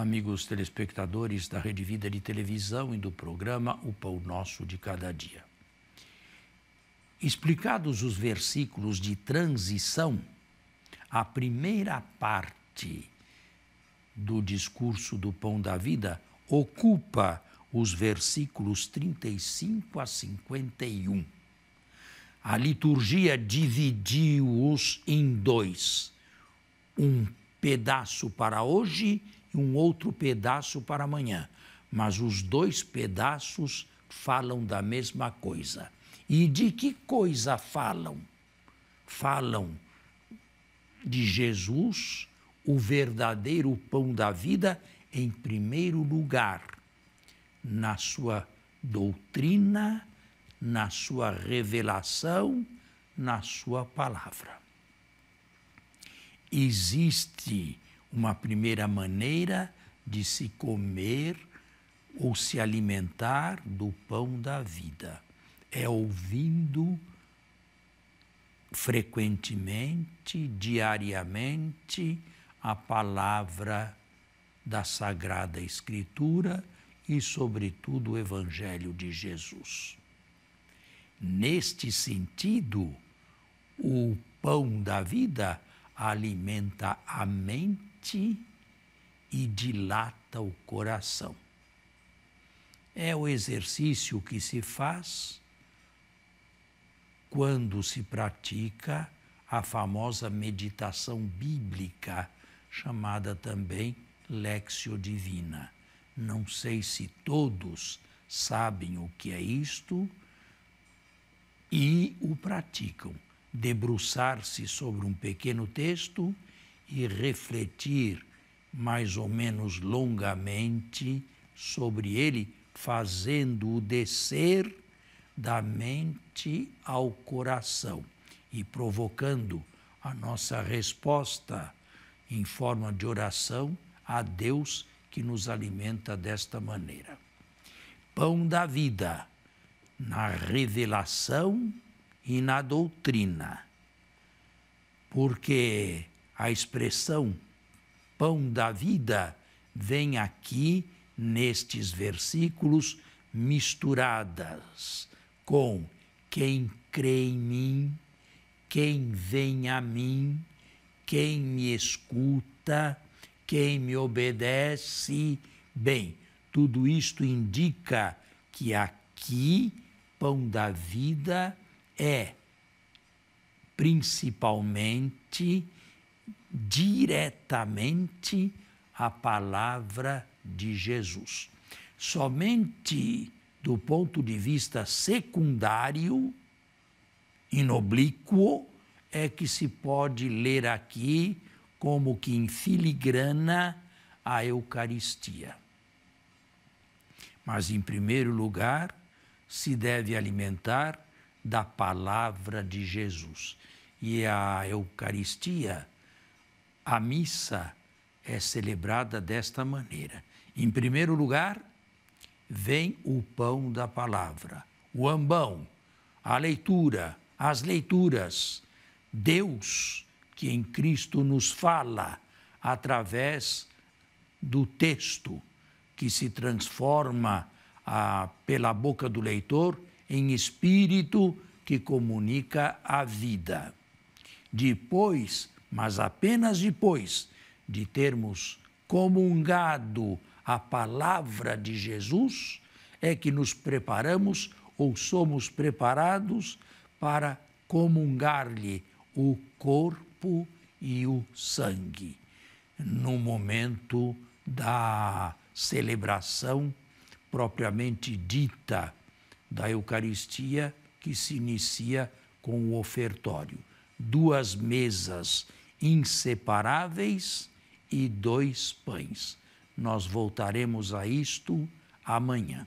amigos telespectadores da Rede Vida de Televisão e do programa O Pão Nosso de Cada Dia. Explicados os versículos de transição, a primeira parte do discurso do Pão da Vida ocupa os versículos 35 a 51. A liturgia dividiu-os em dois: um pedaço para hoje um outro pedaço para amanhã. Mas os dois pedaços falam da mesma coisa. E de que coisa falam? Falam de Jesus, o verdadeiro pão da vida, em primeiro lugar, na sua doutrina, na sua revelação, na sua palavra. Existe uma primeira maneira de se comer ou se alimentar do pão da vida. É ouvindo frequentemente, diariamente, a palavra da Sagrada Escritura e, sobretudo, o Evangelho de Jesus. Neste sentido, o pão da vida alimenta a mente e dilata o coração. É o exercício que se faz quando se pratica a famosa meditação bíblica, chamada também Lexio Divina. Não sei se todos sabem o que é isto e o praticam. Debruçar-se sobre um pequeno texto e refletir mais ou menos longamente sobre ele, fazendo-o descer da mente ao coração e provocando a nossa resposta em forma de oração a Deus que nos alimenta desta maneira. Pão da vida, na revelação e na doutrina, porque a expressão pão da vida vem aqui nestes versículos misturadas com quem crê em mim, quem vem a mim, quem me escuta, quem me obedece. Bem, tudo isto indica que aqui pão da vida é principalmente diretamente a palavra de Jesus. Somente do ponto de vista secundário, inoblíquo, é que se pode ler aqui como que em filigrana a Eucaristia. Mas, em primeiro lugar, se deve alimentar da palavra de Jesus. E a Eucaristia a missa é celebrada desta maneira. Em primeiro lugar, vem o pão da palavra, o ambão, a leitura, as leituras. Deus, que em Cristo nos fala através do texto, que se transforma a, ah, pela boca do leitor em espírito que comunica a vida. Depois, mas apenas depois de termos comungado a palavra de Jesus, é que nos preparamos ou somos preparados para comungar-lhe o corpo e o sangue. No momento da celebração propriamente dita da Eucaristia, que se inicia com o ofertório. Duas mesas inseparáveis e dois pães. Nós voltaremos a isto amanhã.